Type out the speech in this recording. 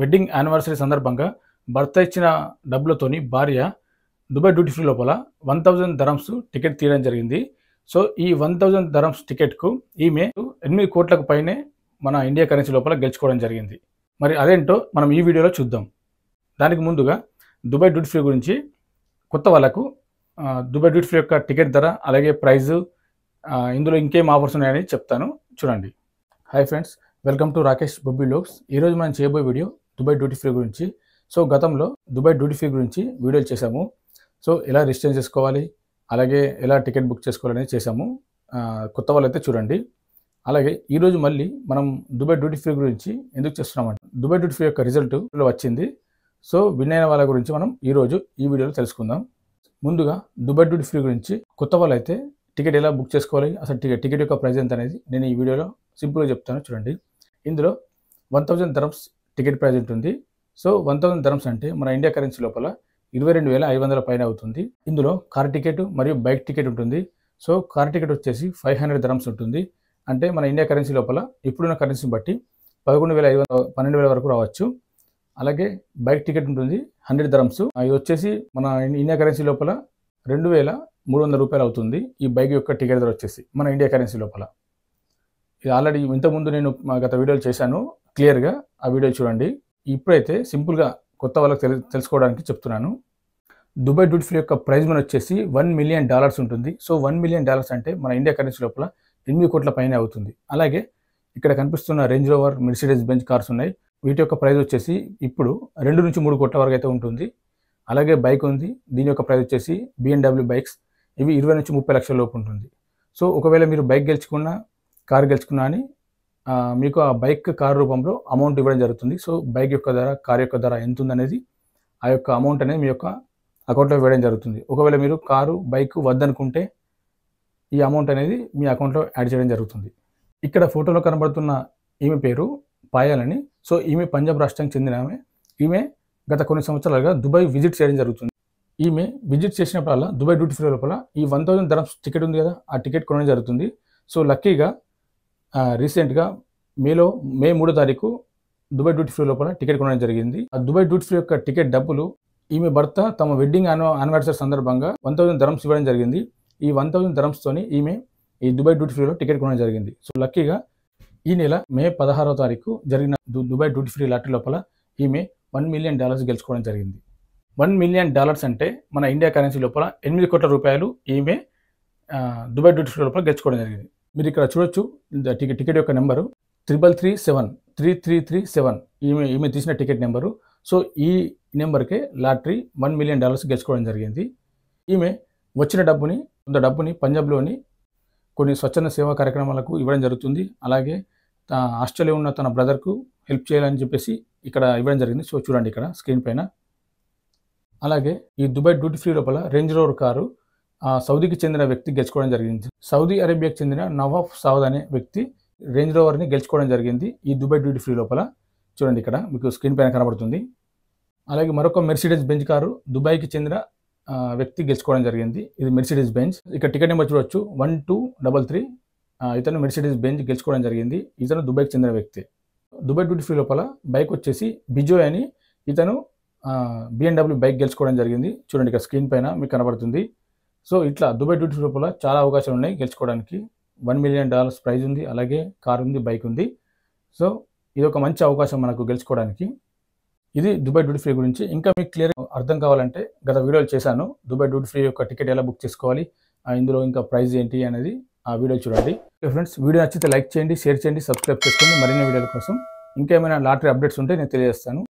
wedding anniversary సందర్భంగా భర్త ఇచ్చిన డబ్బులతోని భార్య దుబాయ్ డ్యూటీ ఫ్రీ లోపల వన్ థౌజండ్ ధరమ్స్ టికెట్ తీయడం జరిగింది సో ఈ వన్ థౌజండ్ ధరమ్స్ టికెట్కు ఈమె ఎనిమిది కోట్లకు పైనే మన ఇండియా కరెన్సీ లోపల గెలుచుకోవడం జరిగింది మరి అదేంటో మనం ఈ వీడియోలో చూద్దాం దానికి ముందుగా దుబాయ్ డ్యూటీ ఫ్రీ గురించి కొత్త వాళ్ళకు దుబాయ్ డ్యూటీ ఫ్రీ యొక్క టికెట్ ధర అలాగే ప్రైజు ఇందులో ఇంకేం ఆఫర్స్ ఉన్నాయని చెప్తాను చూడండి hi friends welcome to Rakesh Bobby vlogs ఈరోజు మనం చేయబోయే వీడియో దుబాయ్ డ్యూటీ ఫ్రీ గురించి సో గతంలో దుబాయ్ డ్యూటీ ఫ్రీ గురించి వీడియోలు చేశాము సో ఎలా రిజిస్టర్ చేసుకోవాలి అలాగే ఎలా టికెట్ బుక్ చేసుకోవాలనేది చేశాము కొత్త వాళ్ళైతే చూడండి అలాగే ఈరోజు మళ్ళీ మనం దుబాయ్ డ్యూటీ ఫ్రీ గురించి ఎందుకు చేస్తున్నామంటే దుబాయ్ డ్యూటీ ఫ్రీ యొక్క రిజల్ట్ వచ్చింది సో విన్ అయిన వాళ్ళ గురించి మనం ఈరోజు ఈ వీడియోలో తెలుసుకుందాం ముందుగా దుబాయ్ డ్యూటీ ఫ్రీ గురించి కొత్త వాళ్ళైతే టికెట్ ఎలా బుక్ చేసుకోవాలి అసలు టికెట్ టికెట్ యొక్క ప్రైజ్ ఎంత అనేది నేను ఈ వీడియోలో సింపుల్గా చెప్తాను చూడండి ఇందులో one thousand dirhams ticket prize ఉంటుంది సో వన్ థౌజండ్ ధరమ్స్ అంటే మన ఇండియా కరెన్సీ లోపల ఇరవై రెండు వేల ఐదు వందల పైన అవుతుంది ఇందులో కార్ టికెట్ మరియు బైక్ టికెట్ ఉంటుంది సో కార్ టికెట్ వచ్చేసి ఫైవ్ హండ్రెడ్ ధరమ్స్ ఉంటుంది అంటే మన ఇండియా కరెన్సీ లోపల ఇప్పుడున్న కరెన్సీని బట్టి పదకొండు వేల ఐదు వందల పన్నెండు వేల వరకు రావచ్చు అలాగే బైక్ టికెట్ ఉంటుంది హండ్రెడ్ ధరమ్స్ అవి వచ్చేసి మన ఇండియా కరెన్సీ లోపల రెండు వేల మూడు వందల రూపాయలు అవుతుంది ఈ బైక్ యొక్క టికెట్ ధర వచ్చేసి మన ఇండియా కరెన్సీ లోపల ఇది ఆల్రెడీ ఇంతకుముందు నేను గత వీడియోలు చేశాను క్లియర్గా ఆ వీడియో చూడండి ఇప్పుడైతే సింపుల్గా కొత్త వాళ్ళకి తెలు తెలుసుకోవడానికి చెప్తున్నాను దుబాయ్ డ్యూటీ ఫ్రీ యొక్క ప్రైజ్ మన వచ్చేసి వన్ మిలియన్ డాలర్స్ ఉంటుంది సో వన్ మిలియన్ డాలర్స్ అంటే మన ఇండియా కరెన్సీ లోపల ఎనిమిది కోట్ల పైన అవుతుంది అలాగే ఇక్కడ కనిపిస్తున్న Range Rover Mercedes Benz cars ఉన్నాయి వీటి యొక్క ప్రైజ్ వచ్చేసి ఇప్పుడు రెండు నుంచి మూడు కోట్ల వరకు అయితే ఉంటుంది అలాగే బైక్ ఉంది దీని యొక్క ప్రైజ్ వచ్చేసి బిఎన్డబ్ల్యూ బైక్స్ ఇవి ఇరవై నుంచి ముప్పై లక్షల లోపు ఉంటుంది సో ఒకవేళ మీరు బైక్ గెలుచుకున్నా కారు గెలుచుకున్నా అని మీకు ఆ బైక్ కారు రూపంలో అమౌంట్ ఇవ్వడం జరుగుతుంది సో బైక్ యొక్క ధర కార్ యొక్క ధర ఎంత ఉందనేది ఆ యొక్క అమౌంట్ అనేది మీ యొక్క అకౌంట్లో వేయడం జరుగుతుంది ఒకవేళ మీరు కారు బైక్ వద్దనుకుంటే ఈ అమౌంట్ అనేది మీ అకౌంట్లో యాడ్ చేయడం జరుగుతుంది ఇక్కడ ఫోటోలో కనబడుతున్న ఈమె పేరు పాయాలని సో ఈమె పంజాబ్ రాష్ట్రానికి చెందిన ఆమె ఈమె గత కొన్ని సంవత్సరాలుగా దుబాయ్ విజిట్ చేయడం జరుగుతుంది ఈమె విజిట్ చేసినప్పుడల్లా దుబాయ్ డ్యూటీ ఫ్రీ లోపల ఈ వన్ థౌజండ్ ధర టికెట్ ఉంది కదా ఆ టికెట్ కొనడం జరుగుతుంది సో లక్కీగా రీసెంట్గా మేలో మే మూడో తారీఖు దుబాయ్ డ్యూటీ ఫ్రీ లోపల టికెట్ కొనడం జరిగింది ఆ దుబాయ్ డ్యూటీ ఫ్రీ యొక్క టికెట్ డబ్బులు ఈమె భర్త తమ వెడ్డింగ్ యానివర్సరీ సందర్భంగా వన్ థౌసండ్ ధరమ్స్ ఇవ్వడం జరిగింది ఈ వన్ థౌసండ్ ధరమ్స్తోని ఈమె ఈ దుబాయ్ డ్యూటీ ఫ్రీలో టికెట్ కొనడం జరిగింది సో లక్కీగా ఈ నెల మే పదహారో తారీఖు జరిగిన దుబాయ్ డ్యూటీ ఫ్రీ లాటరీ లోపల ఈమె వన్ మిలియన్ డాలర్స్ గెలుచుకోవడం జరిగింది వన్ మిలియన్ డాలర్స్ అంటే మన ఇండియా కరెన్సీ లోపల ఎనిమిది కోట్ల రూపాయలు ఈమె దుబాయ్ డ్యూటీ ఫ్రీ లోపల గెలుచుకోవడం జరిగింది మీరు ఇక్కడ చూడొచ్చు టికెట్ టికెట్ యొక్క number triple three seven three three three seven ఈమె ఈమె తీసిన టికెట్ నెంబరు సో ఈ నెంబర్కే లాటరీ వన్ మిలియన్ డాలర్స్ గెలుచుకోవడం జరిగింది ఈమె వచ్చిన డబ్బుని కొంత డబ్బుని పంజాబ్లోని కొన్ని స్వచ్ఛంద సేవా కార్యక్రమాలకు ఇవ్వడం జరుగుతుంది అలాగే ఆస్ట్రేలియా ఉన్న తన బ్రదర్కు హెల్ప్ చేయాలని చెప్పేసి ఇక్కడ ఇవ్వడం జరిగింది సో చూడండి ఇక్కడ స్క్రీన్ పైన అలాగే ఈ దుబాయ్ డ్యూటీ ఫ్రీ లోపల రేంజ్ రోవర్ కారు సౌదీకి చెందిన వ్యక్తి గెలుచుకోవడం జరిగింది సౌదీ అరేబియాకి చెందిన నవాఫ్ సౌద్ అనే వ్యక్తి రేంజ్ రోవర్ని గెలుచుకోవడం జరిగింది ఈ దుబాయ్ డ్యూటీ ఫ్రీ లోపల చూడండి ఇక్కడ మీకు స్క్రీన్ పైన కనబడుతుంది అలాగే మరొక మెర్సిడెస్ బెంచ్ కారు దుబాయ్కి చెందిన వ్యక్తి గెలుచుకోవడం జరిగింది ఇది మెర్సిడెస్ బెంచ్ ఇక్కడ టికెట్ నెంబర్ చూడవచ్చు వన్ టూ డబల్ త్రీ ఇతను మెర్సిడెస్ బెంచ్ గెలుచుకోవడం జరిగింది ఇతను దుబాయ్కి చెందిన వ్యక్తి దుబాయ్ డ్యూటీ ఫ్రీ లోపల బైక్ వచ్చేసి బిజోయ్ అని ఇతను బిఎన్డబ్ల్యూ బైక్ గెలుచుకోవడం జరిగింది చూడండి ఇక్కడ స్క్రీన్ పైన మీకు కనబడుతుంది సో ఇట్లా దుబాయ్ డ్యూటీ ఫ్రీ లోపల చాలా అవకాశాలు ఉన్నాయి గెలుచుకోవడానికి వన్ మిలియన్ డాలర్స్ ప్రైజ్ ఉంది అలాగే కార్ ఉంది బైక్ ఉంది సో ఇది ఒక మంచి అవకాశం మనకు గెలుచుకోవడానికి ఇది దుబాయ్ డ్యూటీ ఫ్రీ గురించి ఇంకా మీకు క్లియర్ అర్థం కావాలంటే గత వీడియోలు చేశాను దుబాయ్ డ్యూటీ ఫ్రీ యొక్క టికెట్ ఎలా బుక్ చేసుకోవాలి ఇందులో ఇంకా ప్రైజ్ ఏంటి అనేది ఆ వీడియో చూడండి ఫ్రెండ్స్ వీడియో నచ్చితే లైక్ చేయండి షేర్ చేయండి సబ్స్క్రైబ్ చేసుకోండి మరిన్ని వీడియోల కోసం ఇంకేమైనా లాటరీ అప్డేట్స్ ఉంటే నేను తెలియజేస్తాను